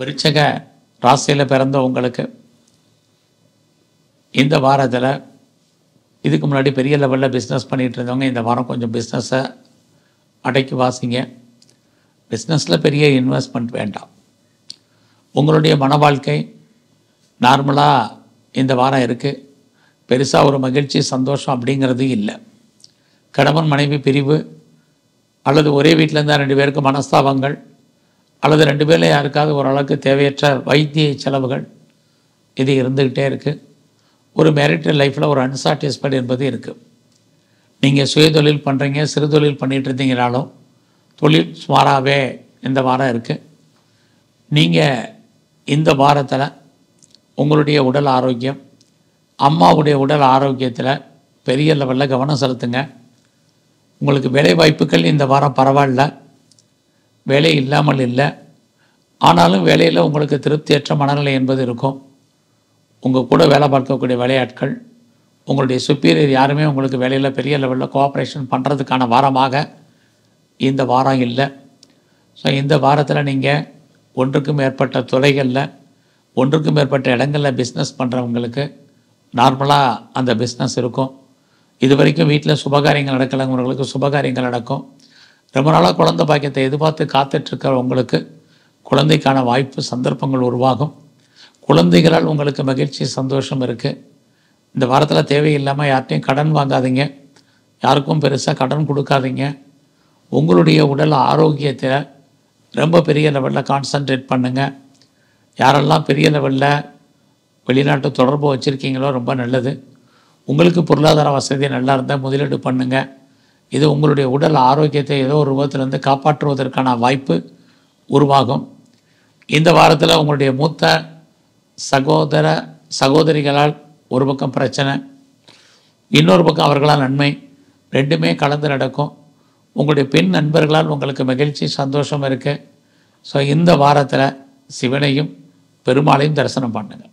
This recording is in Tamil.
விருச்சக ராசியில் பிறந்த உங்களுக்கு இந்த வாரத்தில் இதுக்கு முன்னாடி பெரிய லெவலில் பிஸ்னஸ் பண்ணிகிட்டு இருந்தவங்க இந்த வாரம் கொஞ்சம் பிஸ்னஸை அடைக்கி வாசிங்க பிஸ்னஸில் பெரிய இன்வெஸ்ட்மெண்ட் வேண்டாம் உங்களுடைய மன வாழ்க்கை நார்மலாக இந்த வாரம் இருக்குது பெருசாக ஒரு மகிழ்ச்சி சந்தோஷம் அப்படிங்கிறது இல்லை கணவன் மனைவி பிரிவு அல்லது ஒரே வீட்டிலேருந்தால் ரெண்டு பேருக்கு மனஸ்தாபங்கள் அல்லது ரெண்டு பேரில் யாருக்காவது ஓரளவுக்கு தேவையற்ற வைத்திய செலவுகள் இது இருந்துக்கிட்டே இருக்குது ஒரு மேரிட்டல் லைஃப்பில் ஒரு அன்சாட்டிஸ்ஃபைடு என்பது இருக்குது நீங்கள் சுயதொழில் பண்ணுறீங்க சிறு தொழில் பண்ணிகிட்டு இருந்தீங்கனாலும் தொழில் சுமாராகவே இந்த வாரம் இருக்குது நீங்கள் இந்த வாரத்தில் உங்களுடைய உடல் ஆரோக்கியம் அம்மாவுடைய உடல் ஆரோக்கியத்தில் பெரிய லெவலில் கவனம் செலுத்துங்க உங்களுக்கு வேலை வாய்ப்புகள் இந்த வாரம் பரவாயில்ல வேலை இல்லாமல் இல்லை ஆனாலும் வேலையில் உங்களுக்கு திருப்தியற்ற மனநிலை என்பது இருக்கும் உங்கள் கூட வேலை பார்க்கக்கூடிய விளையாட்கள் உங்களுடைய சுப்பீரியர் யாருமே உங்களுக்கு வேலையில் பெரிய லெவலில் கோஆப்ரேஷன் பண்ணுறதுக்கான வாரமாக இந்த வாரம் இல்லை ஸோ இந்த வாரத்தில் நீங்கள் ஒன்றுக்கும் மேற்பட்ட துறைகளில் ஒன்றுக்கும் மேற்பட்ட இடங்களில் பிஸ்னஸ் பண்ணுறவங்களுக்கு நார்மலாக அந்த பிஸ்னஸ் இருக்கும் இது வரைக்கும் வீட்டில் சுபகாரியங்கள் நடக்கலைங்கிறவங்களுக்கு சுபகாரியங்கள் நடக்கும் ரொம்ப நாளாக குழந்தை பாக்கியத்தை எதிர்பார்த்து காத்துட்ருக்கிற உங்களுக்கு குழந்தைக்கான வாய்ப்பு சந்தர்ப்பங்கள் உருவாகும் குழந்தைகளால் உங்களுக்கு மகிழ்ச்சி சந்தோஷம் இருக்குது இந்த வாரத்தில் தேவையில்லாமல் யார்ட்டையும் கடன் வாங்காதீங்க யாருக்கும் பெருசாக கடன் கொடுக்காதீங்க உங்களுடைய உடல் ஆரோக்கியத்தை ரொம்ப பெரிய லெவலில் கான்சன்ட்ரேட் பண்ணுங்கள் யாரெல்லாம் பெரிய லெவலில் வெளிநாட்டு தொடர்பு வச்சுருக்கீங்களோ ரொம்ப நல்லது உங்களுக்கு பொருளாதார வசதி நல்லா இருந்தால் முதலீடு பண்ணுங்கள் இது உங்களுடைய உடல் ஆரோக்கியத்தை ஏதோ ஒரு விதத்திலிருந்து காப்பாற்றுவதற்கான வாய்ப்பு உருவாகும் இந்த வாரத்தில் உங்களுடைய மூத்த சகோதர சகோதரிகளால் ஒரு பக்கம் பிரச்சனை இன்னொரு பக்கம் அவர்களால் நன்மை ரெண்டுமே கலந்து நடக்கும் உங்களுடைய பெண் நண்பர்களால் உங்களுக்கு மகிழ்ச்சி சந்தோஷம் இருக்குது ஸோ இந்த வாரத்தில் சிவனையும் பெருமாளையும் தரிசனம் பண்ணுங்கள்